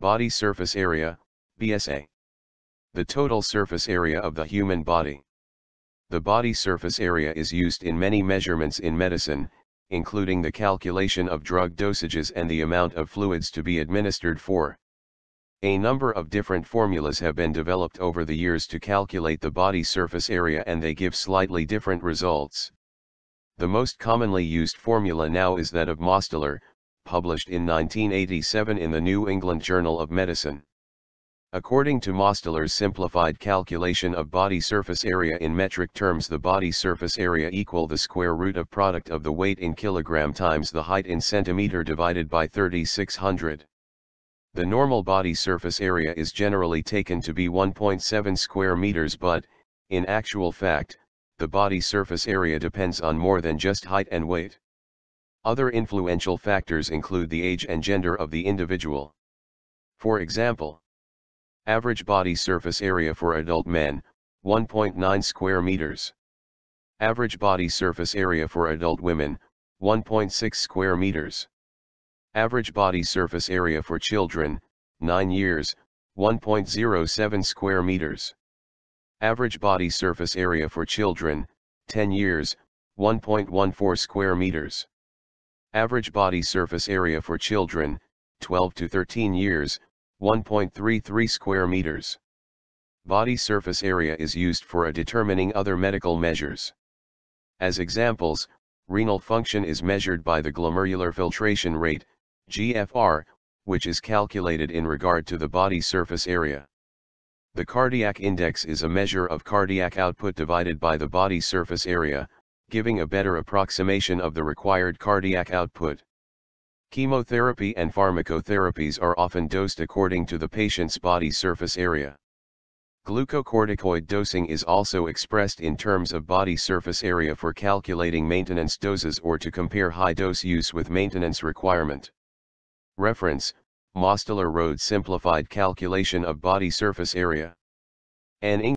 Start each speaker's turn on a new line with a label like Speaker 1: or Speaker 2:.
Speaker 1: Body Surface Area, BSA. The total surface area of the human body. The body surface area is used in many measurements in medicine, including the calculation of drug dosages and the amount of fluids to be administered for. A number of different formulas have been developed over the years to calculate the body surface area and they give slightly different results. The most commonly used formula now is that of Mosteller published in 1987 in the New England Journal of Medicine. According to Mosteller's simplified calculation of body surface area in metric terms the body surface area equal the square root of product of the weight in kilogram times the height in centimeter divided by 3600. The normal body surface area is generally taken to be 1.7 square meters but, in actual fact, the body surface area depends on more than just height and weight. Other influential factors include the age and gender of the individual. For example, average body surface area for adult men, 1.9 square meters. Average body surface area for adult women, 1.6 square meters. Average body surface area for children, 9 years, 1.07 square meters. Average body surface area for children, 10 years, 1.14 square meters. Average body surface area for children, 12 to 13 years, 1.33 square meters. Body surface area is used for determining other medical measures. As examples, renal function is measured by the glomerular filtration rate, GFR, which is calculated in regard to the body surface area. The cardiac index is a measure of cardiac output divided by the body surface area, giving a better approximation of the required cardiac output. Chemotherapy and pharmacotherapies are often dosed according to the patient's body surface area. Glucocorticoid dosing is also expressed in terms of body surface area for calculating maintenance doses or to compare high dose use with maintenance requirement. Reference, Mosteller Road Simplified Calculation of Body Surface Area. An